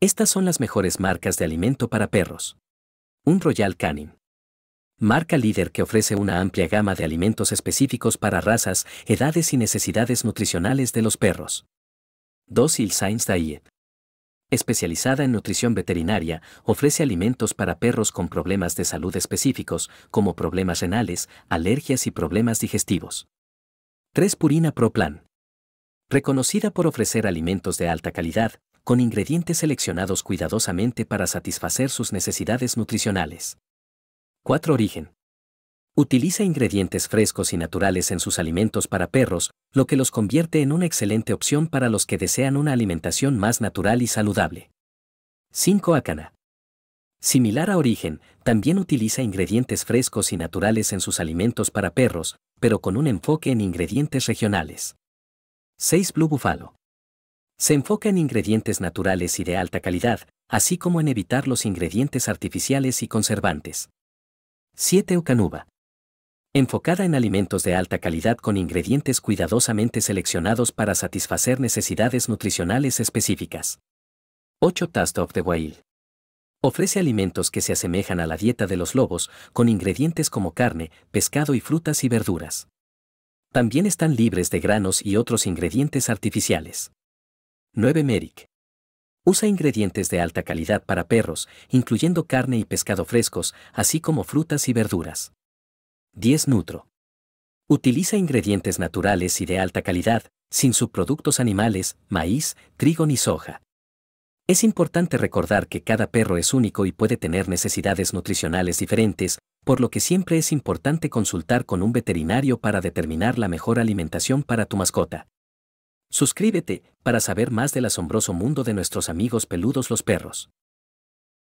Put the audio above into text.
Estas son las mejores marcas de alimento para perros. Un Royal Canin. Marca líder que ofrece una amplia gama de alimentos específicos para razas, edades y necesidades nutricionales de los perros. Docile Science Diet. Especializada en nutrición veterinaria, ofrece alimentos para perros con problemas de salud específicos, como problemas renales, alergias y problemas digestivos. 3 Purina Pro Plan. Reconocida por ofrecer alimentos de alta calidad, con ingredientes seleccionados cuidadosamente para satisfacer sus necesidades nutricionales. 4. Origen. Utiliza ingredientes frescos y naturales en sus alimentos para perros, lo que los convierte en una excelente opción para los que desean una alimentación más natural y saludable. 5. Acana. Similar a Origen, también utiliza ingredientes frescos y naturales en sus alimentos para perros, pero con un enfoque en ingredientes regionales. 6. Blue Buffalo. Se enfoca en ingredientes naturales y de alta calidad, así como en evitar los ingredientes artificiales y conservantes. 7. Ocanuba. Enfocada en alimentos de alta calidad con ingredientes cuidadosamente seleccionados para satisfacer necesidades nutricionales específicas. 8. Taste of the Ofrece alimentos que se asemejan a la dieta de los lobos, con ingredientes como carne, pescado y frutas y verduras. También están libres de granos y otros ingredientes artificiales. 9. Merrick. Usa ingredientes de alta calidad para perros, incluyendo carne y pescado frescos, así como frutas y verduras. 10. Nutro. Utiliza ingredientes naturales y de alta calidad, sin subproductos animales, maíz, trigo ni soja. Es importante recordar que cada perro es único y puede tener necesidades nutricionales diferentes, por lo que siempre es importante consultar con un veterinario para determinar la mejor alimentación para tu mascota. Suscríbete para saber más del asombroso mundo de nuestros amigos peludos los perros.